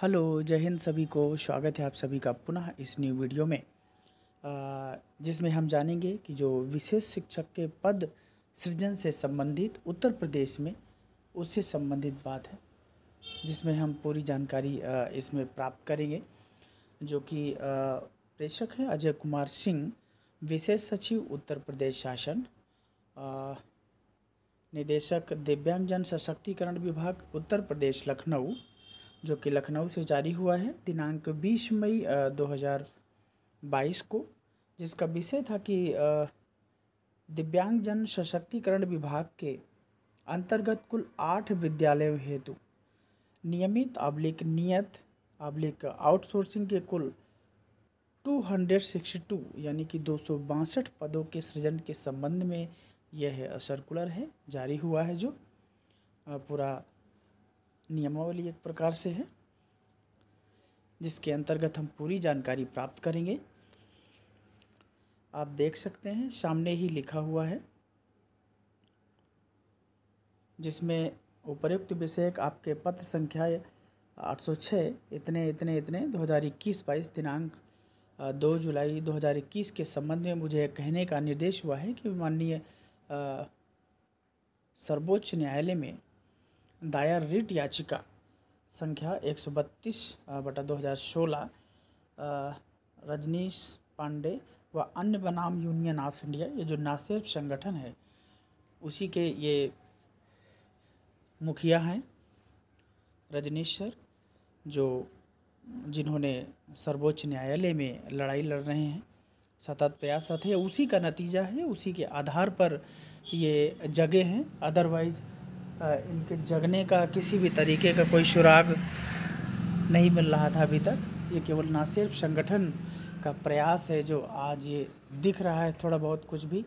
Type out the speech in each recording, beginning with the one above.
hello जय हिंद सभी को स्वागत है आप सभी का पुनः इस न्यू वीडियो में जिसमें हम जानेंगे कि जो विशेष शिक्षक के पद सृजन से संबंधित उत्तर प्रदेश में उससे संबंधित बात है जिसमें हम पूरी जानकारी इसमें प्राप्त करेंगे जो कि प्रेषक है अजय कुमार सिंह विशेष सचिव उत्तर प्रदेश शासन निदेशक दिव्यांगजन सशक्तिकरण विभाग उत्तर प्रदेश लखनऊ जो कि लखनऊ से जारी हुआ है दिनांक 20 मई 2022 को जिसका विषय था कि दिव्यांगजन सशक्तिकरण विभाग के अंतर्गत कुल आठ विद्यालयों हेतु नियमित अब्लिक नियत अब्लिक आउटसोर्सिंग के कुल 262 यानी कि दो पदों के सृजन के संबंध में यह सर्कुलर है जारी हुआ है जो पूरा नियमावली एक प्रकार से है जिसके अंतर्गत हम पूरी जानकारी प्राप्त करेंगे आप देख सकते हैं सामने ही लिखा हुआ है जिसमें उपरुक्त विषयक आपके पत्र संख्या 806 इतने इतने इतने 2021 बाईस दिनांक दो जुलाई 2021 के संबंध में मुझे कहने का निर्देश हुआ है कि माननीय सर्वोच्च न्यायालय में दायर रिट याचिका संख्या एक सौ बत्तीस बटा दो हज़ार सोलह रजनीश पांडे व अन्य बनाम यूनियन ऑफ इंडिया ये जो नासिर संगठन है उसी के ये मुखिया हैं रजनीश सर जो जिन्होंने सर्वोच्च न्यायालय में लड़ाई लड़ रहे हैं सतत प्रयासरत है उसी का नतीजा है उसी के आधार पर ये जगह हैं अदरवाइज़ इनके जगने का किसी भी तरीके का कोई सुराग नहीं मिल रहा था अभी तक ये केवल ना सिर्फ संगठन का प्रयास है जो आज ये दिख रहा है थोड़ा बहुत कुछ भी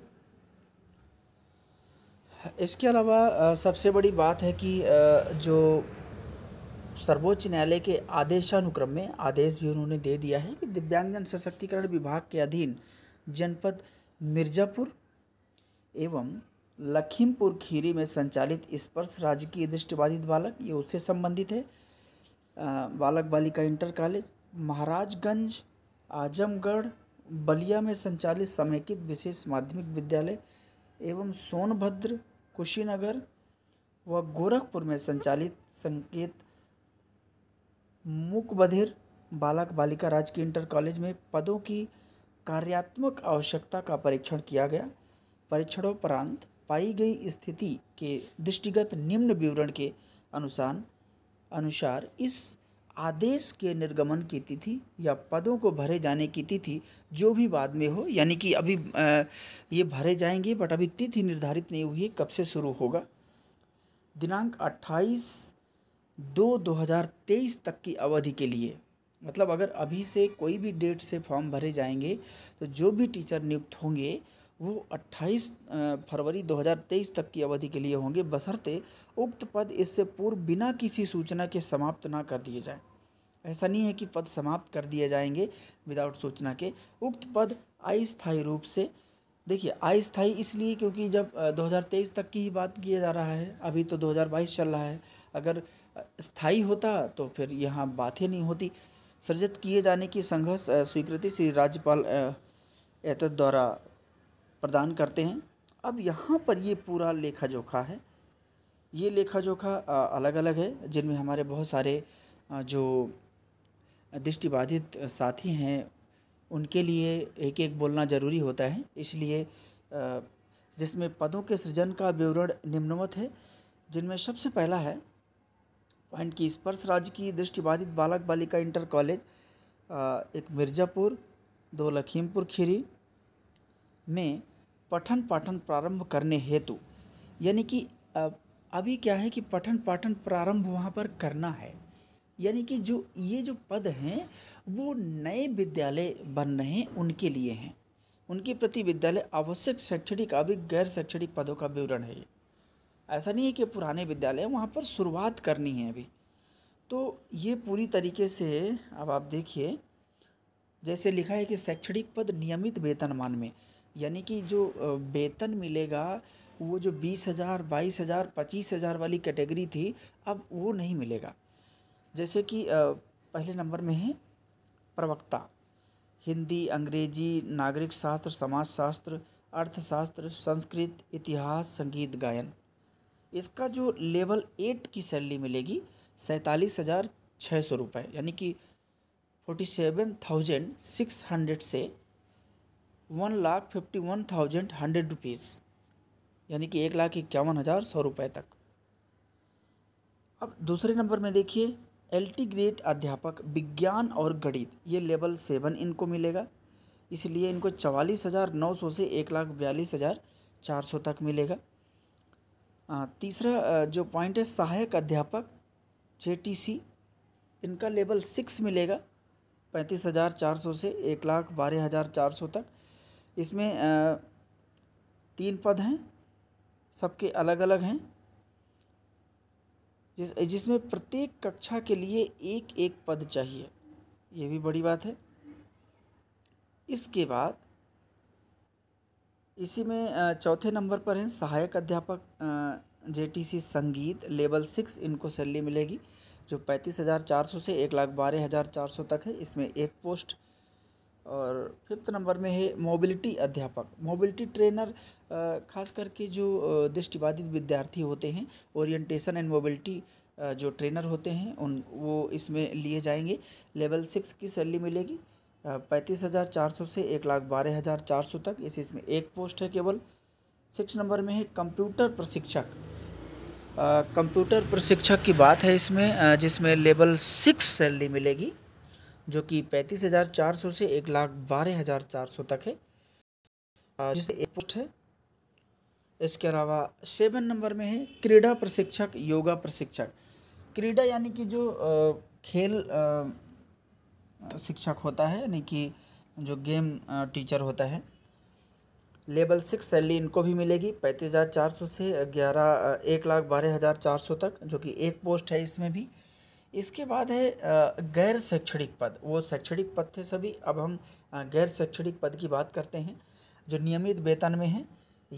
इसके अलावा सबसे बड़ी बात है कि जो सर्वोच्च न्यायालय के आदेशानुक्रम में आदेश भी उन्होंने दे दिया है कि दिव्यांगजन सशक्तिकरण विभाग के अधीन जनपद मिर्ज़ापुर एवं लखीमपुर खीरी में संचालित स्पर्श राजकीय दृष्टिबाधित बालक ये उससे संबंधित है बालक बालिका इंटर कॉलेज महाराजगंज आजमगढ़ बलिया में संचालित समेकित विशेष माध्यमिक विद्यालय एवं सोनभद्र कुशीनगर व गोरखपुर में संचालित संकेत मुकबधिर बालक बालिका राजकीय इंटर कॉलेज में पदों की कार्यात्मक आवश्यकता का परीक्षण किया गया परीक्षणोपरांत पाई गई स्थिति के दृष्टिगत निम्न विवरण के अनुसार अनुसार इस आदेश के निर्गमन की तिथि या पदों को भरे जाने की तिथि जो भी बाद में हो यानी कि अभी ये भरे जाएंगे बट अभी तिथि निर्धारित नहीं हुई है कब से शुरू होगा दिनांक 28 दो 2023 तक की अवधि के लिए मतलब अगर अभी से कोई भी डेट से फॉर्म भरे जाएंगे तो जो भी टीचर नियुक्त होंगे वो 28 फरवरी 2023 तक की अवधि के लिए होंगे बशर्ते उक्त पद इससे पूर्व बिना किसी सूचना के समाप्त ना कर दिए जाएं ऐसा नहीं है कि पद समाप्त कर दिए जाएंगे विदाउट सूचना के उक्त पद अस्थायी रूप से देखिए अस्थायी इसलिए क्योंकि जब 2023 तक की ही बात किया जा रहा है अभी तो 2022 चल रहा है अगर स्थायी होता तो फिर यहाँ बातें नहीं होती सृजित किए जाने की संघर्ष स्वीकृति श्री राज्यपाल एतद द्वारा प्रदान करते हैं अब यहाँ पर ये पूरा लेखा जोखा है ये लेखा जोखा अलग अलग है जिनमें हमारे बहुत सारे जो दृष्टिबाधित साथी हैं उनके लिए एक एक बोलना ज़रूरी होता है इसलिए जिसमें पदों के सृजन का विवरण निम्नवत है जिनमें सबसे पहला है पॉइंट की स्पर्श राज्य की दृष्टिबाधित बालक बालिका इंटर कॉलेज एक मिर्ज़ापुर दो लखीमपुर खीरी में पठन पाठन प्रारंभ करने हेतु यानी कि अभी क्या है कि पठन पाठन प्रारंभ वहाँ पर करना है यानी कि जो ये जो पद हैं वो नए विद्यालय बन रहे हैं उनके लिए हैं उनके प्रति विद्यालय आवश्यक शैक्षणिक अभी गैर शैक्षणिक पदों का विवरण है ये ऐसा नहीं है कि पुराने विद्यालय वहाँ पर शुरुआत करनी है अभी तो ये पूरी तरीके से अब आप देखिए जैसे लिखा है कि शैक्षणिक पद नियमित वेतनमान में यानी कि जो वेतन मिलेगा वो जो बीस हज़ार बाईस हज़ार पच्चीस हज़ार वाली कैटेगरी थी अब वो नहीं मिलेगा जैसे कि पहले नंबर में है प्रवक्ता हिंदी अंग्रेजी नागरिक शास्त्र समाजशास्त्र अर्थशास्त्र संस्कृत इतिहास संगीत गायन इसका जो लेवल एट की सैलरी मिलेगी सैंतालीस हज़ार छः सौ रुपये यानी कि forty seven thousand six hundred से one lakh fifty one thousand hundred rupees यानी कि एक लाख इक्यावन हज़ार सौ रुपये तक अब दूसरे नंबर में देखिए एल टी ग्रेड अध्यापक विज्ञान और गणित ये लेवल सेवन इनको मिलेगा इसलिए इनको चवालीस हज़ार नौ सौ से एक लाख बयालीस हज़ार चार सौ तक मिलेगा आ, तीसरा जो पॉइंट है सहायक अध्यापक जे टी सी इनका लेवल सिक्स मिलेगा पैंतीस हज़ार चार सौ से एक लाख बारह हज़ार चार सौ तक इसमें तीन पद हैं सबके अलग अलग हैं जिस जिसमें प्रत्येक कक्षा के लिए एक एक पद चाहिए ये भी बड़ी बात है इसके बाद इसी में चौथे नंबर पर हैं सहायक अध्यापक जेटीसी संगीत लेवल सिक्स इनको सैलरी मिलेगी जो पैंतीस हज़ार चार सौ से एक लाख बारह हज़ार चार सौ तक है इसमें एक पोस्ट और फिफ्थ नंबर में है मोबिलिटी अध्यापक मोबिलिटी ट्रेनर खास करके जो दृष्टिबाधित विद्यार्थी होते हैं ओरिएंटेशन एंड मोबिलिटी जो ट्रेनर होते हैं उन वो इसमें लिए जाएंगे लेवल सिक्स की सैलरी मिलेगी पैंतीस हज़ार चार सौ से एक लाख बारह हज़ार चार सौ तक इस इसमें एक पोस्ट है केवल सिक्स नंबर में है कंप्यूटर प्रशिक्षक कंप्यूटर प्रशिक्षक की बात है इसमें जिसमें लेवल सिक्स सैलरी मिलेगी जो कि पैंतीस हज़ार चार सौ से एक लाख बारह हज़ार चार सौ तक है जिससे एक पोस्ट है इसके अलावा सेवन नंबर में है क्रीड़ा प्रशिक्षक योगा प्रशिक्षक क्रीड़ा यानी कि जो खेल शिक्षक होता है यानी कि जो गेम टीचर होता है लेवल सिक्स सैलरी इनको भी मिलेगी पैंतीस हज़ार चार सौ से ग्यारह एक लाख बारह हज़ार चार सौ तक जो कि एक पोस्ट है इसमें भी इसके बाद है गैर शैक्षणिक पद वो शैक्षणिक पद थे सभी अब हम गैर शैक्षणिक पद की बात करते हैं जो नियमित वेतन में हैं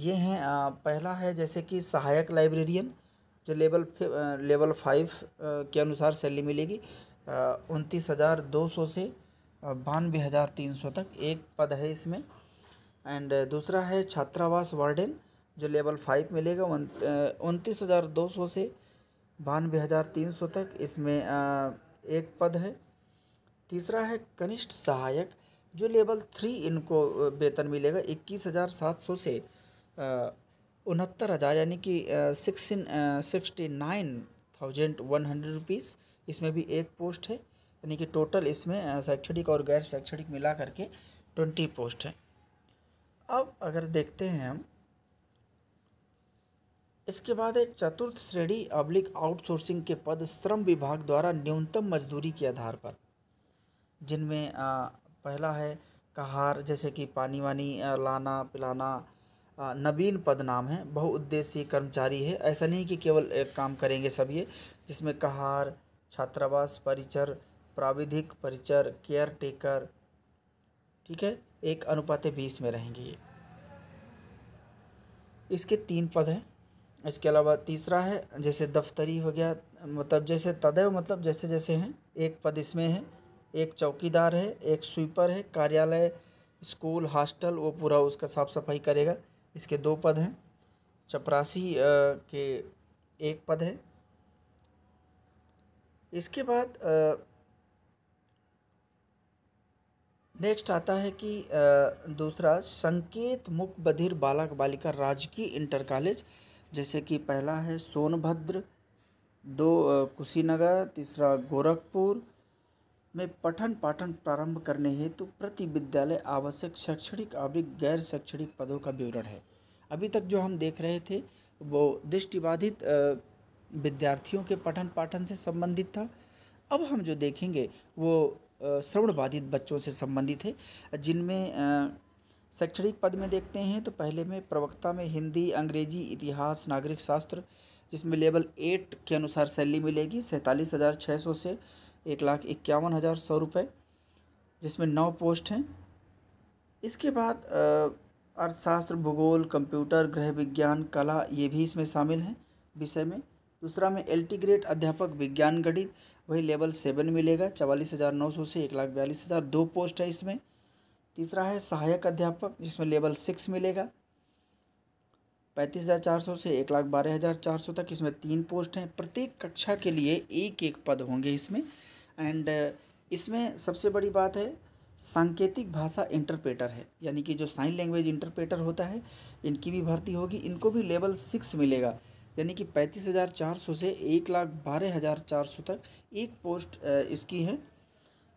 ये हैं पहला है जैसे कि सहायक लाइब्रेरियन जो लेवल लेवल फाइव के अनुसार सैलरी मिलेगी उनतीस हज़ार दो सौ से बानवे हज़ार तीन सौ तक एक पद है इसमें एंड दूसरा है छात्रावास वार्डन जो लेवल फाइव मिलेगा उनतीस हज़ार दो सौ से बानवे हज़ार तीन सौ तक इसमें एक पद है तीसरा है कनिष्ठ सहायक जो लेवल थ्री इनको वेतन मिलेगा इक्कीस हज़ार सात सौ से उनहत्तर हज़ार यानी कि sixteen sixty nine thousand one hundred rupees इसमें भी एक पोस्ट है यानी कि टोटल इसमें शैक्षणिक और गैर शैक्षणिक मिला करके ट्वेंटी पोस्ट है अब अगर देखते हैं हम इसके बाद है चतुर्थ श्रेणी अब्लिक आउटसोर्सिंग के पद श्रम विभाग द्वारा न्यूनतम मजदूरी के आधार पर जिनमें पहला है कहार जैसे कि पानी वानी लाना पिलाना नवीन पद नाम है बहुउद्देशीय कर्मचारी है ऐसा नहीं कि केवल एक काम करेंगे सब ये जिसमें कहार छात्रावास परिचर प्राविधिक परिचर केयर टेकर ठीक है एक अनुपात बीस में रहेंगे ये इसके तीन पद हैं इसके अलावा तीसरा है जैसे दफ्तरी हो गया मतलब जैसे तदैव मतलब जैसे जैसे हैं एक पद इसमें है एक चौकीदार है एक स्वीपर है कार्यालय स्कूल हॉस्टल वो पूरा उसका साफ सफाई करेगा इसके दो पद हैं चपरासी के एक पद है इसके बाद नेक्स्ट आता है कि आ, दूसरा संकेत मुख बधिर बालक बालिका राजकीय इंटर कॉलेज जैसे कि पहला है सोनभद्र दो कुशीनगर तीसरा गोरखपुर में पठन पाठन प्रारंभ करने हेतु तो प्रति विद्यालय आवश्यक शैक्षणिक अभी गैर शैक्षणिक पदों का विवरण है अभी तक जो हम देख रहे थे वो दृष्टिबाधित विद्यार्थियों के पठन पाठन से संबंधित था अब हम जो देखेंगे वो श्रवण बाधित बच्चों से संबंधित है जिनमें शैक्षणिक पद में देखते हैं तो पहले में प्रवक्ता में हिंदी अंग्रेजी इतिहास नागरिक शास्त्र जिसमें लेवल एट के अनुसार सैलरी मिलेगी सैंतालीस हज़ार छः सौ से एक लाख इक्यावन हज़ार सौ रुपये जिसमें नौ पोस्ट हैं इसके बाद अर्थशास्त्र भूगोल कंप्यूटर गृह विज्ञान कला ये भी इसमें शामिल हैं विषय में दूसरा में एल ग्रेड अध्यापक विज्ञान गणित वही लेवल सेवन मिलेगा चवालीस हज़ार नौ सौ से एक लाख बयालीस हज़ार दो पोस्ट है इसमें तीसरा है सहायक अध्यापक जिसमें लेवल सिक्स मिलेगा पैंतीस हज़ार चार सौ से एक लाख बारह हज़ार चार सौ तक इसमें तीन पोस्ट हैं प्रत्येक कक्षा के लिए एक एक पद होंगे इसमें एंड इसमें सबसे बड़ी बात है सांकेतिक भाषा इंटरप्रेटर है यानी कि जो साइन लैंग्वेज इंटरप्रेटर होता है इनकी भी भर्ती होगी इनको भी लेवल सिक्स मिलेगा यानी कि पैंतीस हज़ार चार सौ से एक लाख बारह हज़ार चार सौ तक एक पोस्ट इसकी है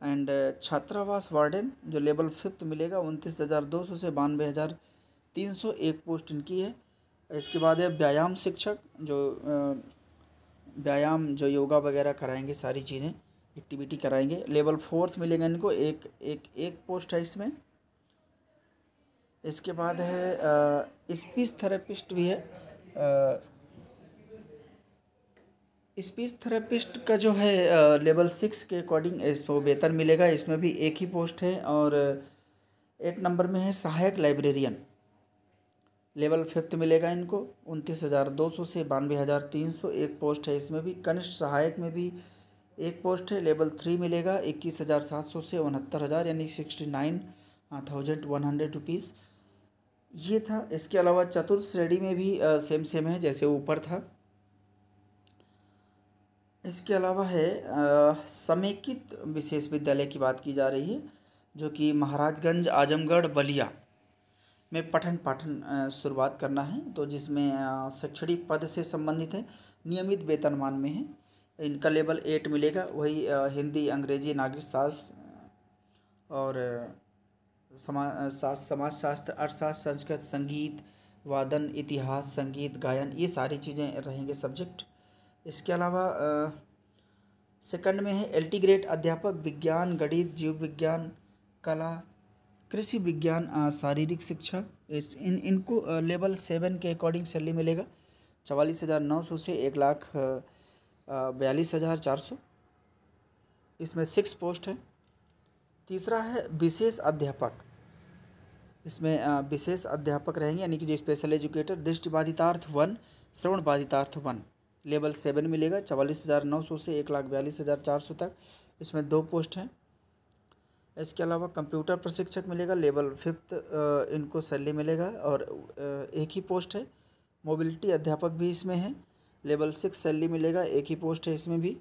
एंड छात्रावास वार्डन जो लेवल फिफ्थ मिलेगा उनतीस हज़ार दो सौ से बानवे हज़ार तीन सौ एक पोस्ट इनकी है इसके बाद है व्यायाम शिक्षक जो व्यायाम जो योगा वगैरह कराएंगे सारी चीज़ें एक्टिविटी कराएंगे लेवल फोर्थ मिलेगा इनको एक एक एक पोस्ट है इसमें इसके बाद है स्पीच थेरेपिस्ट भी है स्पीच थेरेपिस्ट का जो है लेवल सिक्स के अकॉर्डिंग इसको बेहतर मिलेगा इसमें भी एक ही पोस्ट है और एट नंबर में है सहायक लाइब्रेरियन लेवल फिफ्थ मिलेगा इनको उनतीस हज़ार दो सौ से बानवे हज़ार तीन सौ एक पोस्ट है इसमें भी कनिष्ठ सहायक में भी एक पोस्ट है लेवल थ्री मिलेगा इक्कीस हज़ार सात सौ से उनहत्तर हज़ार यानी sixty nine thousand one hundred rupees ये था इसके अलावा चतुर्थ श्रेणी में भी आ, सेम सेम है जैसे ऊपर था इसके अलावा है समेकित विशेष विद्यालय की बात की जा रही है जो कि महाराजगंज आजमगढ़ बलिया में पठन पाठन शुरुआत करना है तो जिसमें शैक्षणिक पद से संबंधित है नियमित वेतनमान में है इनका लेवल एट मिलेगा वही हिंदी अंग्रेजी नागरिक शास्त्र और समाज शास्त्र समाजशास्त्र अर्थशास्त्र संस्कृत संगीत वादन इतिहास संगीत गायन ये सारी चीज़ें रहेंगे सब्जेक्ट इसके अलावा सेकंड में है एल्टीग्रेट अध्यापक विज्ञान गणित जीव विज्ञान कला कृषि विज्ञान शारीरिक शिक्षा इस इन इनको लेवल सेवन के अकॉर्डिंग सैलरी मिलेगा चवालीस हज़ार नौ सौ से एक लाख बयालीस हज़ार चार सौ इसमें सिक्स पोस्ट है तीसरा है विशेष अध्यापक इसमें विशेष अध्यापक रहेंगे यानी कि जो स्पेशल एजुकेटर दृष्टिबाधितार्थ वन श्रवण बाधितार्थ वन लेवल सेवन मिलेगा चवालीस हज़ार नौ सौ से एक लाख बयालीस हज़ार चार सौ तक इसमें दो पोस्ट हैं इसके अलावा कंप्यूटर प्रशिक्षक मिलेगा लेवल फिफ्थ इनको सैलरी मिलेगा और एक ही पोस्ट है मोबिलिटी अध्यापक भी इसमें है लेवल सिक्स सैलरी मिलेगा एक ही पोस्ट है इसमें भी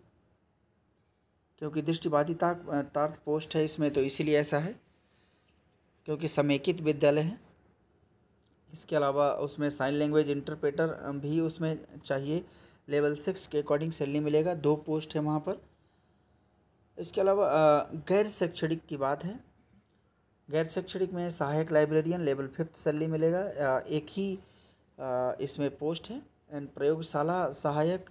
क्योंकि दृष्टिवादी तार्थ पोस्ट है इसमें तो इसीलिए ऐसा है क्योंकि समेकित विद्यालय है इसके अलावा उसमें साइन लैंग्वेज इंटरप्रेटर भी उसमें चाहिए लेवल सिक्स के अकॉर्डिंग सैलरी मिलेगा दो पोस्ट है वहाँ पर इसके अलावा गैर शैक्षणिक की बात है गैर शैक्षणिक में सहायक लाइब्रेरियन लेवल फिफ्थ सैलरी मिलेगा एक ही इसमें पोस्ट है एंड प्रयोगशाला सहायक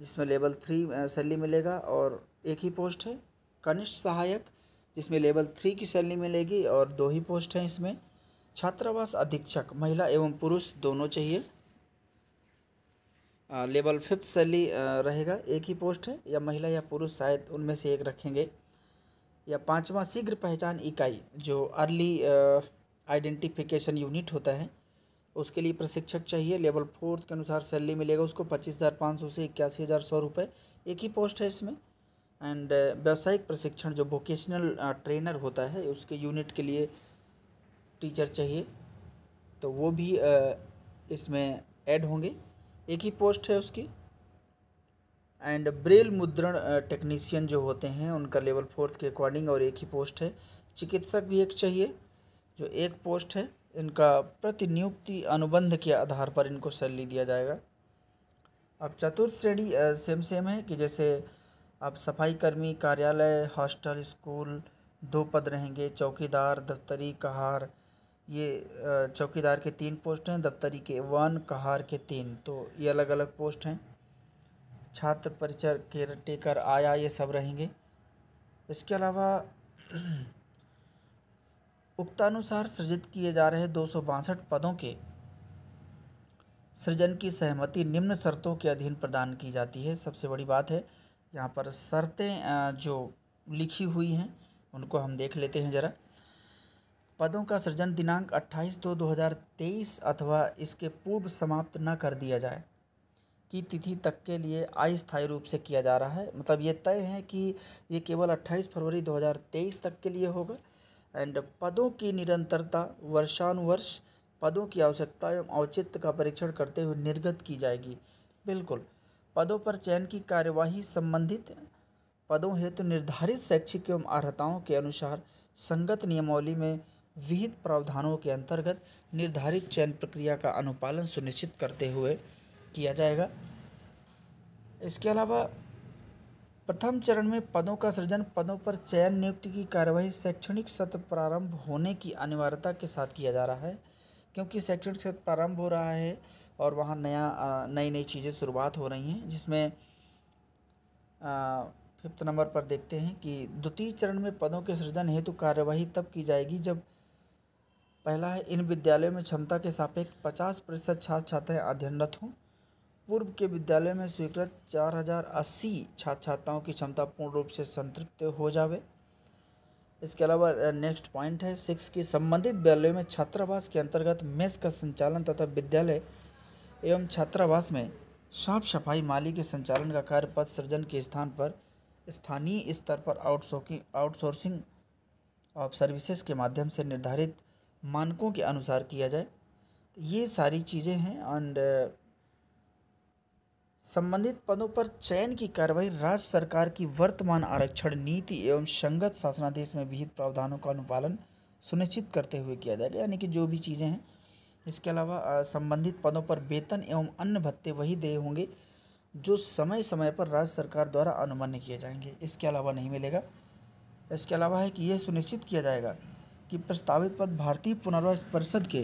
जिसमें लेवल थ्री सैलरी मिलेगा और एक ही पोस्ट है कनिष्ठ सहायक जिसमें लेवल थ्री की सैलरी मिलेगी और दो ही पोस्ट हैं इसमें छात्रावास अधीक्षक महिला एवं पुरुष दोनों चाहिए लेवल फिफ्थ सैलरी रहेगा एक ही पोस्ट है या महिला या पुरुष शायद उनमें से एक रखेंगे या पांचवा शीघ्र पहचान इकाई जो अर्ली आइडेंटिफिकेशन यूनिट होता है उसके लिए प्रशिक्षक चाहिए लेवल फोर्थ के अनुसार सैलरी मिलेगा उसको पच्चीस हज़ार पाँच सौ से इक्यासी हज़ार सौ रुपये एक ही पोस्ट है इसमें एंड व्यावसायिक प्रशिक्षण जो वोकेशनल ट्रेनर होता है उसके यूनिट के लिए टीचर चाहिए तो वो भी इसमें ऐड होंगे एक ही पोस्ट है उसकी एंड ब्रेल मुद्रण टेक्नीशियन जो होते हैं उनका लेवल फोर्थ के अकॉर्डिंग और एक ही पोस्ट है चिकित्सक भी एक चाहिए जो एक पोस्ट है इनका प्रतिनियुक्ति अनुबंध के आधार पर इनको सैलरी दिया जाएगा अब चतुर्थ श्रेणी सेम सेम है कि जैसे आप सफाई कर्मी कार्यालय हॉस्टल स्कूल दो पद रहेंगे चौकीदार दफ्तरी कहार ये चौकीदार के तीन पोस्ट हैं दफ्तरी के वन कहार के तीन तो ये अलग अलग पोस्ट हैं छात्र परिचय केयर टेकर आया ये सब रहेंगे इसके अलावा उक्तानुसार सृजित किए जा रहे दो पदों के सृजन की सहमति निम्न शर्तों के अधीन प्रदान की जाती है सबसे बड़ी बात है यहाँ पर शर्तें जो लिखी हुई हैं उनको हम देख लेते हैं ज़रा पदों का सृजन दिनांक 28 दो 2023 अथवा इसके पूर्व समाप्त न कर दिया जाए की तिथि तक के लिए अस्थायी रूप से किया जा रहा है मतलब ये तय है कि ये केवल 28 फरवरी 2023 तक के लिए होगा एंड पदों की निरंतरता वर्षानुवर्ष पदों की आवश्यकता एवं औचित्य का परीक्षण करते हुए निर्गत की जाएगी बिल्कुल पदों पर चयन की कार्यवाही संबंधित पदों हेतु तो निर्धारित शैक्षिक एवं अर्हताओं के अनुसार संगत नियमावली में विहित प्रावधानों के अंतर्गत निर्धारित चयन प्रक्रिया का अनुपालन सुनिश्चित करते हुए किया जाएगा इसके अलावा प्रथम चरण में पदों का सृजन पदों पर चयन नियुक्ति की कार्यवाही शैक्षणिक सत्र प्रारंभ होने की अनिवार्यता के साथ किया जा रहा है क्योंकि शैक्षणिक सत्र प्रारंभ हो रहा है और वहाँ नया नई नई चीज़ें शुरुआत हो रही हैं जिसमें फिफ्थ नंबर पर देखते हैं कि द्वितीय चरण में पदों के सृजन हेतु कार्यवाही तब की जाएगी जब पहला है इन विद्यालयों में क्षमता के सापेक्ष पचास प्रतिशत छात्र छात्राएँ अध्ययनरत हों पूर्व के विद्यालय में स्वीकृत चार हजार अस्सी छात्र छात्राओं की क्षमता पूर्ण रूप से संतृप्त हो जावे इसके अलावा नेक्स्ट पॉइंट है सिक्स की संबंधित विद्यालयों में छात्रावास के अंतर्गत मेस का संचालन तथा विद्यालय एवं छात्रावास में साफ सफाई माली के संचालन का कार्य पद सृजन के स्थान पर स्थानीय स्तर पर आउटसोर्सिंग आउटसोर्सिंग ऑफ सर्विसेज के माध्यम से निर्धारित मानकों के अनुसार किया जाए तो ये सारी चीज़ें हैं एंड संबंधित पदों पर चयन की कार्रवाई राज्य सरकार की वर्तमान आरक्षण नीति एवं संगत शासनादेश में विहित प्रावधानों का अनुपालन सुनिश्चित करते हुए किया जाएगा यानी कि जो भी चीज़ें हैं इसके अलावा संबंधित पदों पर वेतन एवं अन्य भत्ते वही देय होंगे जो समय समय पर राज्य सरकार द्वारा अनुमान्य किए जाएंगे इसके अलावा नहीं मिलेगा इसके अलावा है कि यह सुनिश्चित किया जाएगा कि प्रस्तावित पद भारतीय पुनर्वास परिषद के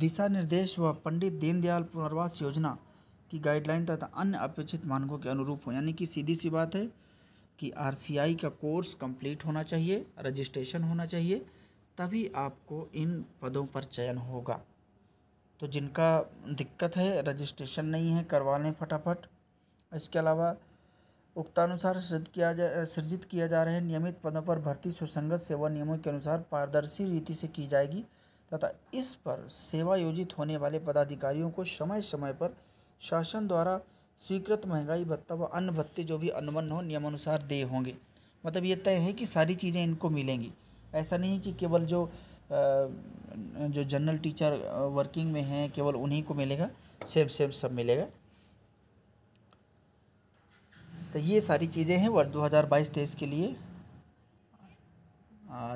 दिशा निर्देश व पंडित दीनदयाल पुनर्वास योजना की गाइडलाइन तथा अन्य अपेक्षित मानकों के अनुरूप हो यानी कि सीधी सी बात है कि आर का कोर्स कंप्लीट होना चाहिए रजिस्ट्रेशन होना चाहिए तभी आपको इन पदों पर चयन होगा तो जिनका दिक्कत है रजिस्ट्रेशन नहीं है करवा लें फटाफट इसके अलावा उक्तानुसार सृजित किया जा सृजित किया जा रहे नियमित पदों पर भर्ती सुसंगत सेवा नियमों के अनुसार पारदर्शी रीति से की जाएगी तथा इस पर सेवा योजित होने वाले पदाधिकारियों को समय समय पर शासन द्वारा स्वीकृत महंगाई भत्ता व अन्य भत्ते जो भी अनुमन हो नियमानुसार दे होंगे मतलब ये तय है कि सारी चीज़ें इनको मिलेंगी ऐसा नहीं कि केवल जो जो जनरल टीचर वर्किंग में हैं केवल उन्हीं को मिलेगा सेब सेब सब मिलेगा तो ये सारी चीज़ें हैं वर्ष दो हज़ार बाईस तेईस के लिए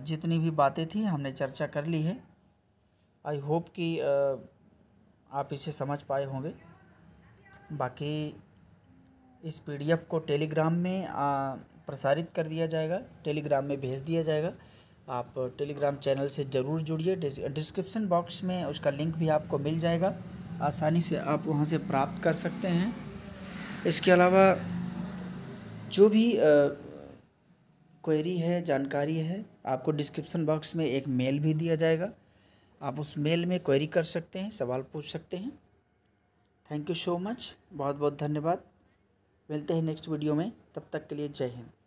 जितनी भी बातें थी हमने चर्चा कर ली है आई होप कि आप इसे समझ पाए होंगे बाकी इस पीडीएफ को टेलीग्राम में प्रसारित कर दिया जाएगा टेलीग्राम में भेज दिया जाएगा आप टेलीग्राम चैनल से ज़रूर जुड़िए डिस्क्रिप्शन बॉक्स में उसका लिंक भी आपको मिल जाएगा आसानी से आप वहाँ से प्राप्त कर सकते हैं इसके अलावा जो भी क्वेरी है जानकारी है आपको डिस्क्रिप्शन बॉक्स में एक मेल भी दिया जाएगा आप उस मेल में क्वेरी कर सकते हैं सवाल पूछ सकते हैं थैंक यू सो मच बहुत बहुत धन्यवाद मिलते हैं नेक्स्ट वीडियो में तब तक के लिए जय हिंद